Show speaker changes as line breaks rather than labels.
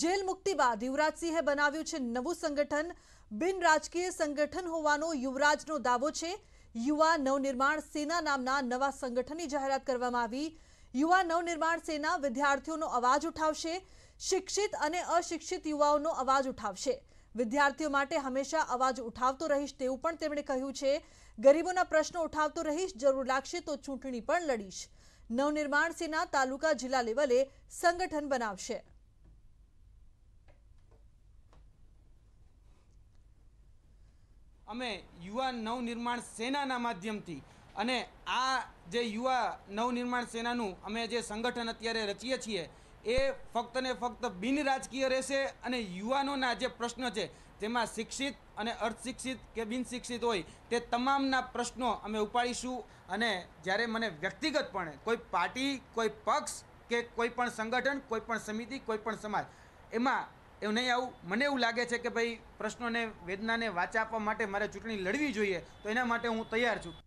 jail મુક્તિ બાદ યુવરાજસિંહે બનાવ્યું છે નવું સંગઠન બિન રાજકીય સંગઠન હોવાનો યુવરાજનો દાવો છે યુવા નવનિર્માણ સેના નામના નવા સંગઠનની જાહેરાત કરવામાં આવી યુવા નવનિર્માણ સેના વિદ્યાર્થીઓનો અવાજ ઉઠાવશે શિક્ષિત અને અશિક્ષિત યુવાઓનો અવાજ ઉઠાવશે વિદ્યાર્થીઓ માટે હંમેશા અવાજ ઉઠાવતો રહીશ તેવું પણ તેમણે કહ્યું છે ગરીબોના પ્રશ્નો ઉઠાવતો રહીશ જરૂર લાગશે તો ચૂંટણી પણ લડીશ નવનિર્માણ સેના તાલુકા જિલ્લા લેવલે સંગઠન બનાવશે
અમે યુવા નવનિર્માણ સેનાના માધ્યમથી અને આ જે યુવા નવનિર્માણ સેનાનું અમે જે સંગઠન અત્યારે રચીએ છીએ એ ફક્ત ને ફક્ત બિનરાજકીય રહેશે અને યુવાનોના જે પ્રશ્ન છે તેમાં શિક્ષિત અને અર્ધશિક્ષિત કે બિનશિક્ષિત હોય તે તમામના પ્રશ્નો અમે ઉપાડીશું અને જ્યારે મને વ્યક્તિગતપણે કોઈ પાર્ટી કોઈ પક્ષ કે કોઈ પણ સંગઠન કોઈ પણ સમિતિ કોઈ પણ સમાજ એમાં એવું નહીં આવું મને એવું લાગે છે કે ભાઈ પ્રશ્નોને વેદનાને વાચા આપવા માટે મારે ચૂંટણી લડવી જોઈએ તો એના માટે હું તૈયાર છું